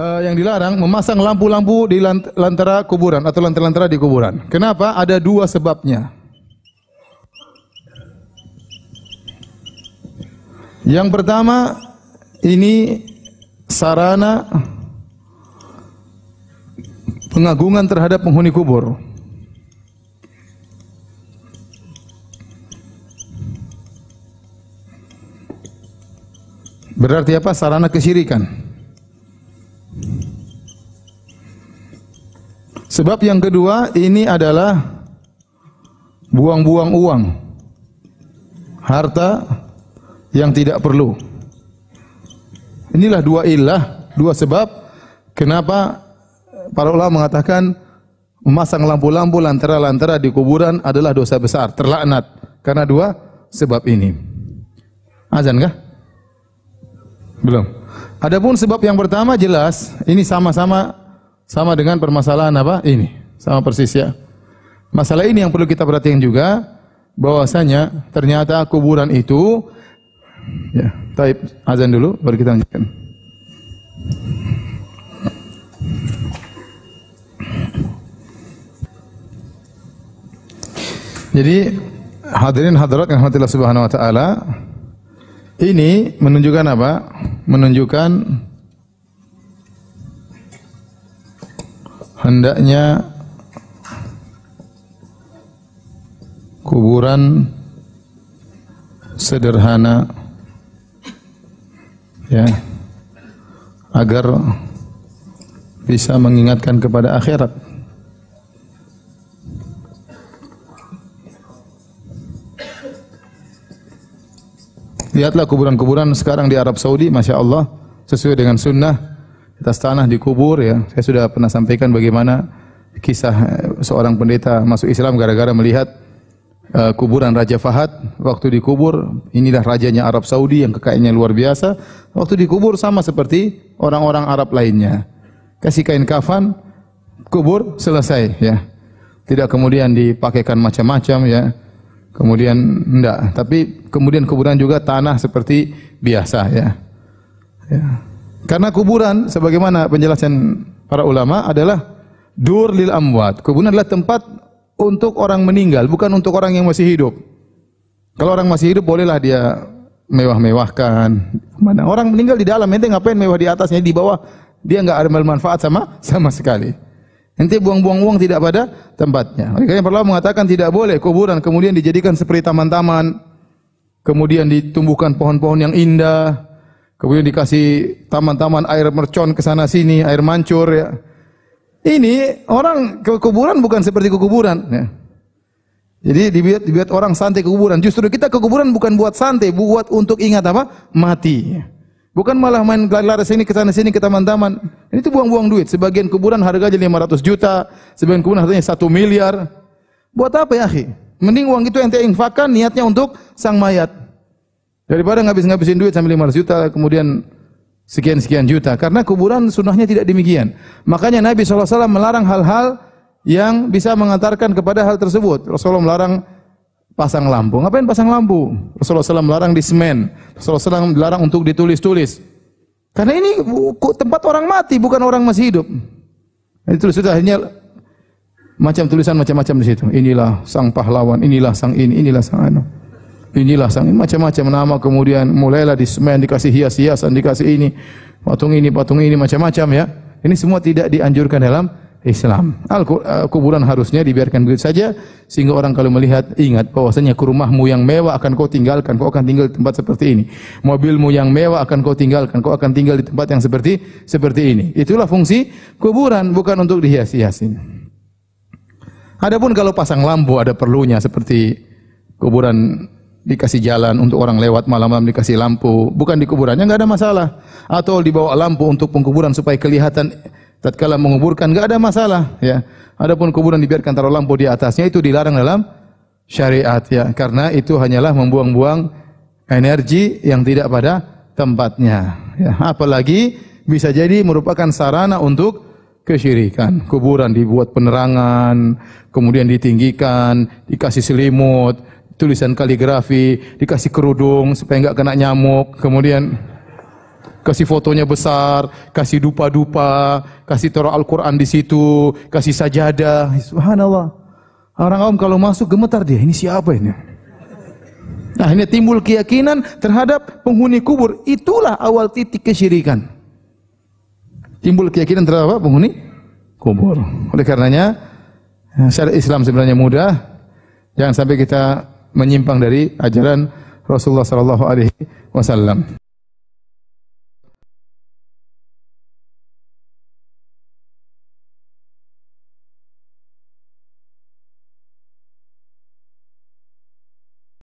uh, yang dilarang memasang lampu-lampu di lant lantara kuburan atau lantara-lantara di kuburan. Kenapa? Ada dua sebabnya. Yang pertama, ini sarana pengagungan terhadap penghuni kubur. Berarti apa? Sarana kesyirikan. Sebab yang kedua ini adalah buang-buang uang. Harta yang tidak perlu. Inilah dua ilah, dua sebab kenapa para ulama mengatakan memasang lampu-lampu lantara-lantara di kuburan adalah dosa besar, terlaknat karena dua sebab ini. Azan kah? Belum. Adapun sebab yang pertama jelas, ini sama-sama sama dengan permasalahan apa? Ini. Sama persis ya. Masalah ini yang perlu kita perhatikan juga bahwasanya ternyata kuburan itu ya, taib azan dulu baru kita lanjutkan. Jadi hadirin hadirat yang rahmatillah subhanahu wa taala ini menunjukkan apa? Menunjukkan hendaknya kuburan sederhana ya agar bisa mengingatkan kepada akhirat Lihatlah kuburan-kuburan sekarang di Arab Saudi, Masya Allah, sesuai dengan sunnah atas tanah dikubur ya. Saya sudah pernah sampaikan bagaimana kisah eh, seorang pendeta masuk Islam gara-gara melihat uh, kuburan Raja Fahad waktu dikubur inilah rajanya Arab Saudi yang kekayaannya luar biasa waktu dikubur sama seperti orang-orang Arab lainnya kasih kain kafan kubur selesai ya tidak kemudian dipakaikan macam-macam ya kemudian enggak tapi kemudian kuburan juga tanah seperti biasa ya ya karena kuburan sebagaimana penjelasan para ulama adalah dur lil amwat. Kuburan adalah tempat untuk orang meninggal, bukan untuk orang yang masih hidup. Kalau orang masih hidup bolehlah dia mewah-mewahkan. Mana orang meninggal di dalam, ente ngapain mewah di atasnya, di bawah dia enggak ada manfaat sama sama sekali. Ente buang-buang uang tidak pada tempatnya. Oleh karena perlu mengatakan tidak boleh kuburan kemudian dijadikan seperti taman-taman, kemudian ditumbuhkan pohon-pohon yang indah, Kemudian dikasih taman-taman air mercon ke sana sini, air mancur ya. Ini orang ke kuburan bukan seperti ke kuburan ya. Jadi dibuat, dibuat orang santai ke kuburan. Justru kita ke kuburan bukan buat santai, buat untuk ingat apa? Mati. Ya. Bukan malah main lari-lari sini ke sana sini ke taman-taman. Ini tuh buang-buang duit. Sebagian kuburan harga harganya 500 juta, sebagian kuburan harganya 1 miliar. Buat apa ya, akhi? Mending uang itu yang infakkan niatnya untuk sang mayat. Daripada ngabis-ngabisin duit sampai 500 juta, kemudian sekian-sekian juta. Karena kuburan sunnahnya tidak demikian. Makanya Nabi SAW melarang hal-hal yang bisa mengantarkan kepada hal tersebut. Rasulullah melarang pasang lampu. Ngapain pasang lampu? Rasulullah SAW melarang di semen. Rasulullah SAW melarang untuk ditulis-tulis. Karena ini tempat orang mati, bukan orang masih hidup. Jadi tulis itu akhirnya macam tulisan macam-macam di situ. Inilah sang pahlawan, inilah sang ini, inilah sang anu inilah sang macam-macam nama kemudian mulailah di semen dikasih hias-hiasan dikasih ini patung ini patung ini macam-macam ya ini semua tidak dianjurkan dalam Islam. Al eh, kuburan harusnya dibiarkan begitu saja sehingga orang kalau melihat ingat bahwasanya ke rumahmu yang mewah akan kau tinggalkan, kau akan tinggal di tempat seperti ini. Mobilmu yang mewah akan kau tinggalkan, kau akan tinggal di tempat yang seperti seperti ini. Itulah fungsi kuburan bukan untuk dihias-hiasin. Adapun kalau pasang lampu ada perlunya seperti kuburan dikasih jalan untuk orang lewat malam-malam dikasih lampu, bukan di kuburannya nggak ada masalah. Atau dibawa lampu untuk pengkuburan supaya kelihatan tatkala menguburkan nggak ada masalah ya. Adapun kuburan dibiarkan taruh lampu di atasnya itu dilarang dalam syariat ya karena itu hanyalah membuang-buang energi yang tidak pada tempatnya ya apalagi bisa jadi merupakan sarana untuk kesyirikan kuburan dibuat penerangan kemudian ditinggikan dikasih selimut tulisan kaligrafi, dikasih kerudung supaya nggak kena nyamuk, kemudian kasih fotonya besar, kasih dupa-dupa, kasih taruh Al-Quran di situ, kasih sajadah. Subhanallah. Orang awam kalau masuk gemetar dia, ini siapa ini? Nah, ini timbul keyakinan terhadap penghuni kubur. Itulah awal titik kesyirikan. Timbul keyakinan terhadap apa? penghuni kubur. Oleh karenanya, eh, syariat Islam sebenarnya mudah. Jangan sampai kita menyimpang dari ajaran Rasulullah sallallahu alaihi wasallam.